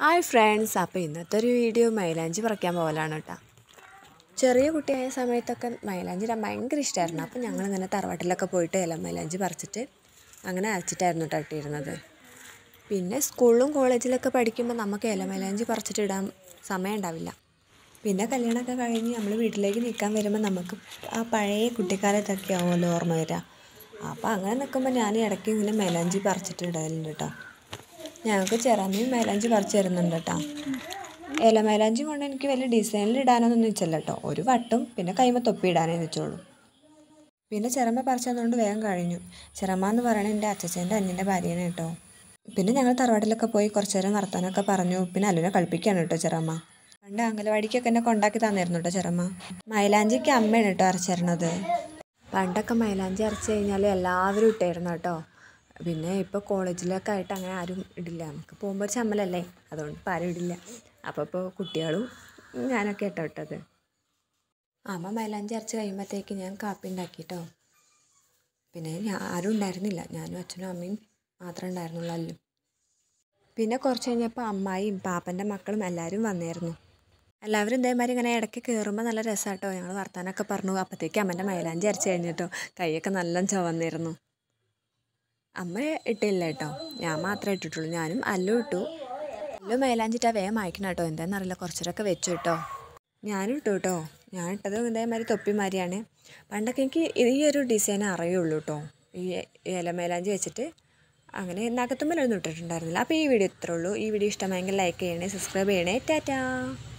hi friends അപ്പോൾ ഇന്നത്തെ ഒരു വീഡിയോ മൈലാഞ്ചി പറിക്കാൻ പോകലാണ് കേട്ടോ ചെറിയ കുട്ടിയായ സമയത്തൊക്കെ മൈലാഞ്ചി ഇടാൻ ഭയങ്കര ഇഷ്ടമായിരുന്നു അപ്പോൾ ഞങ്ങൾ ഇങ്ങനെ തറവാട്ടിലൊക്കെ പോയിട്ട് ഇല മൈലാഞ്ചി പറിച്ചിട്ട് അങ്ങനെ അരച്ചിട്ടായിരുന്നു തട്ടിയിരുന്നത് പിന്നെ സ്കൂളിലും കോളേജിലൊക്കെ പഠിക്കുമ്പോൾ നമുക്ക് ഇല മൈലാഞ്ചി പറിച്ചിട്ടിടാൻ ഇടാൻ സമയം ഉണ്ടാവില്ല പിന്നെ കല്യാണമൊക്കെ കഴിഞ്ഞ് നമ്മൾ വീട്ടിലേക്ക് നിൽക്കാൻ വരുമ്പോൾ നമുക്ക് ആ പഴയ കുട്ടിക്കാലത്തൊക്കെ ആവുമല്ലോ ഓർമ്മ വരിക അപ്പോൾ അങ്ങനെ നിൽക്കുമ്പോൾ ഞാൻ ഇടയ്ക്ക് ഇങ്ങനെ മൈലാഞ്ചി പറിച്ചിട്ട് കേട്ടോ ഞങ്ങൾക്ക് ചെറാമീൻ മൈലാഞ്ചി പറിച്ച് തരുന്നുണ്ട് കേട്ടോ ഇല മൈലാഞ്ചി കൊണ്ട് എനിക്ക് വലിയ ഡിസൈനിൽ ഇടാനൊന്നും വെച്ചല്ല കേട്ടോ ഒരു വട്ടും പിന്നെ കൈമ തൊപ്പി ഇടാനേ വെച്ചോളൂ പിന്നെ ചെറമ്മ പറിച്ചതുകൊണ്ട് വേഗം കഴിഞ്ഞു ചെറമ്മ എന്ന് പറയണത് എൻ്റെ അച്ഛച്ചേൻ്റെ അന്യൻ്റെ ഭാര്യയാണ് കേട്ടോ പിന്നെ ഞങ്ങൾ തറവാട്ടിലൊക്കെ പോയി കുറച്ച് നേരം വർത്താനൊക്കെ പറഞ്ഞു പിന്നെ അല്ലെ കളിപ്പിക്കുകയാണ് കേട്ടോ ചെറമ്മ പണ്ട് അംഗലവാടിക്കൊക്കെ എന്നെ കൊണ്ടാക്കി തന്നിരുന്നു കേട്ടോ ചെറമ്മ മൈലാഞ്ചിക്ക് അമ്മയാണ് കേട്ടോ അരച്ചിരുന്നത് പണ്ടൊക്കെ മൈലാഞ്ചി അരച്ച് കഴിഞ്ഞാൽ എല്ലാവരും ഇട്ടായിരുന്നു കേട്ടോ പിന്നെ ഇപ്പോൾ കോളേജിലൊക്കെ ആയിട്ട് അങ്ങനെ ആരും ഇടില്ല നമുക്ക് പോകുമ്പോൾ ചമ്മലല്ലേ അതുകൊണ്ട് ഇപ്പോൾ ആരും ഇടില്ല അപ്പോൾ ഇപ്പോൾ കുട്ടികളും ഞാനൊക്കെ ഇട്ടോ ഇട്ടത് അമ്മ മൈലാഞ്ചി അരച്ച് കഴിയുമ്പോഴത്തേക്ക് ഞാൻ കാപ്പി ഉണ്ടാക്കിട്ടോ പിന്നെ ഞാൻ ആരും ഉണ്ടായിരുന്നില്ല ഞാനും അച്ഛനും അമ്മയും മാത്രം ഉണ്ടായിരുന്നുള്ളൂ പിന്നെ കുറച്ച് കഴിഞ്ഞപ്പോൾ അമ്മായിയും പാപ്പൻ്റെ മക്കളും എല്ലാവരും വന്നായിരുന്നു എല്ലാവരും ഇതേമാതിരി ഇങ്ങനെ ഇടയ്ക്ക് കയറുമ്പോൾ നല്ല രസമാട്ടോ ഞങ്ങൾ വർത്താനൊക്കെ പറഞ്ഞു അപ്പോഴത്തേക്ക് അമ്മൻ്റെ മൈലാഞ്ചി അരച്ച് കഴിഞ്ഞിട്ടോ കൈയൊക്കെ നല്ല ചുവന്നിരുന്നു അമ്മ ഇട്ടില്ല കേട്ടോ ഞാൻ മാത്രമേ ഇട്ടിട്ടുള്ളൂ ഞാനും അല്ലും ഇട്ടു അല്ലും മേലാഞ്ചിട്ട് വേഗം അയക്കണം കേട്ടോ എന്താണെന്നറിയില്ല കുറച്ചൊക്കെ വെച്ചു കേട്ടോ ഞാനും ഇട്ടു കേട്ടോ ഞാൻ ഇട്ടത് ഇതേമാതിരി തൊപ്പിമാരിയാണ് പണ്ടൊക്കെ എനിക്ക് ഈ ഒരു ഡിസൈൻ അറിയുള്ളൂ കേട്ടോ ഈ ഇല മേലാഞ്ചി വെച്ചിട്ട് അങ്ങനെ ഒന്നും ഇട്ടിട്ടുണ്ടായിരുന്നില്ല അപ്പോൾ ഈ വീഡിയോ ഇത്രയുള്ളൂ ഈ വീഡിയോ ഇഷ്ടമായെങ്കിൽ ലൈക്ക് ചെയ്യണേ സബ്സ്ക്രൈബ് ചെയ്യണേ ടാറ്റാ